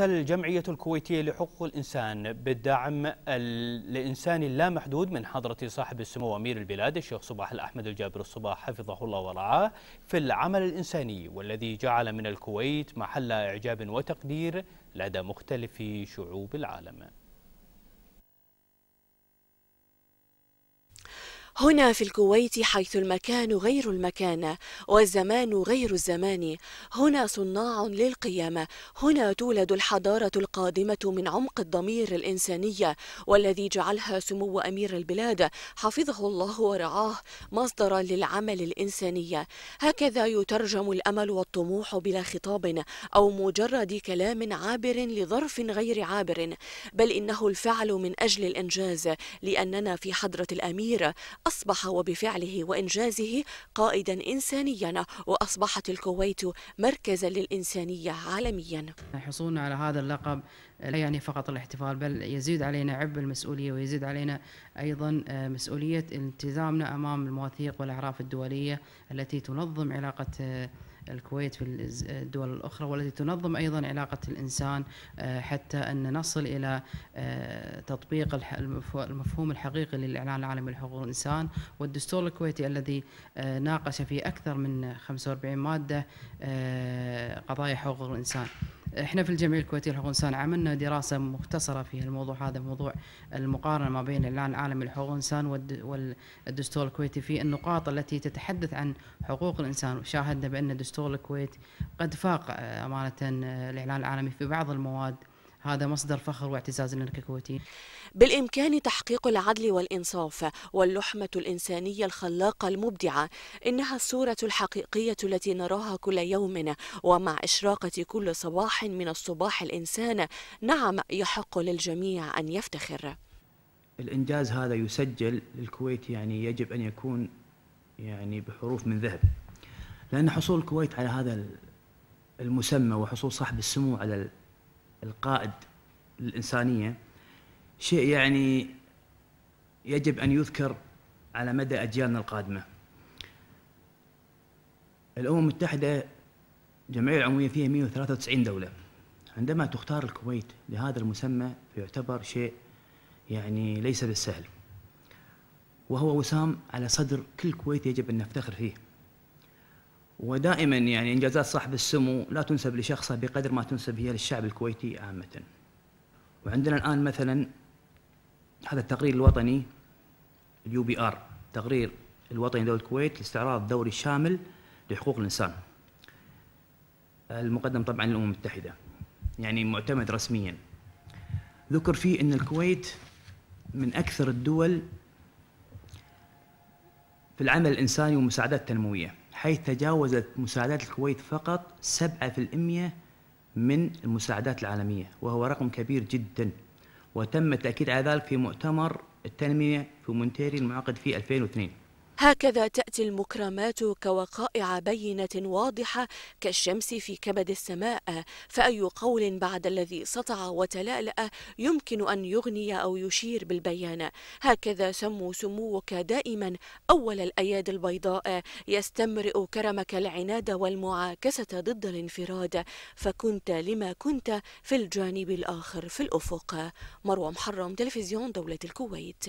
الجمعية الكويتية لحقوق الإنسان بالدعم الإنساني اللامحدود من حضرة صاحب السمو أمير البلاد الشيخ صباح الأحمد الجابر الصباح حفظه الله ورعاه في العمل الإنساني والذي جعل من الكويت محل إعجاب وتقدير لدى مختلف شعوب العالم هنا في الكويت حيث المكان غير المكان والزمان غير الزمان هنا صناع للقيامة هنا تولد الحضارة القادمة من عمق الضمير الإنساني والذي جعلها سمو أمير البلاد حفظه الله ورعاه مصدرا للعمل الإنساني هكذا يترجم الأمل والطموح بلا خطاب أو مجرد كلام عابر لظرف غير عابر بل إنه الفعل من أجل الإنجاز لأننا في حضرة الأمير أصبح وبفعله وإنجازه قائدا إنسانيا وأصبحت الكويت مركزا للإنسانية عالميا حصولنا على هذا اللقب لا يعني فقط الاحتفال بل يزيد علينا عبء المسؤولية ويزيد علينا أيضا آه، مسؤولية التزامنا أمام المواثيق والأعراف الدولية التي تنظم علاقة آه، الكويت في الدول الأخرى والتي تنظم أيضا علاقة الإنسان آه، حتى أن نصل إلى آه، تطبيق المفهوم الحقيقي للإعلان العالمي لحقوق الإنسان والدستور الكويتي الذي آه، ناقش في أكثر من 45 مادة قضايا حقوق الإنسان احنا في الجمعيه الكويتيه لحقوق الانسان عملنا دراسه مختصره في الموضوع هذا موضوع المقارنه ما بين الاعلان العالمي لحقوق الانسان والدستور الكويتي في النقاط التي تتحدث عن حقوق الانسان وشاهدنا بان الدستور الكويت قد فاق آه، امانه آه، الاعلان العالمي في بعض المواد هذا مصدر فخر واعتزاز لنا ككويتيين بالإمكان تحقيق العدل والإنصاف واللحمة الإنسانية الخلاقة المبدعة إنها الصورة الحقيقية التي نراها كل يوم ومع إشراقة كل صباح من الصباح الإنسان نعم يحق للجميع أن يفتخر الإنجاز هذا يسجل للكويت يعني يجب أن يكون يعني بحروف من ذهب لأن حصول الكويت على هذا المسمى وحصول صاحب السمو على القائد للإنسانية شيء يعني يجب أن يذكر على مدى أجيالنا القادمة الأمم المتحدة الجمعية العمومية فيها 193 دولة عندما تختار الكويت لهذا المسمى فيعتبر شيء يعني ليس بالسهل وهو وسام على صدر كل كويت يجب أن نفتخر فيه ودائما يعني انجازات صاحب السمو لا تنسب لشخصه بقدر ما تنسب هي للشعب الكويتي عامه. وعندنا الان مثلا هذا التقرير الوطني اليو بي ار تقرير الوطني لدول الكويت لاستعراض دوري شامل لحقوق الانسان. المقدم طبعا للامم المتحده. يعني معتمد رسميا. ذكر فيه ان الكويت من اكثر الدول في العمل الانساني والمساعدات التنمويه. حيث تجاوزت مساعدات الكويت فقط 7% من المساعدات العالمية وهو رقم كبير جدا وتم التأكيد على ذلك في مؤتمر التنمية في مونتيري المعقد في 2002 هكذا تأتي المكرمات كوقائع بينة واضحة كالشمس في كبد السماء فأي قول بعد الذي سطع وتلألأ يمكن أن يغني أو يشير بالبيان هكذا سمو سموك دائما أول الأيادي البيضاء يستمرئ كرمك العناد والمعاكسة ضد الانفراد فكنت لما كنت في الجانب الآخر في الأفق مروى محرم تلفزيون دولة الكويت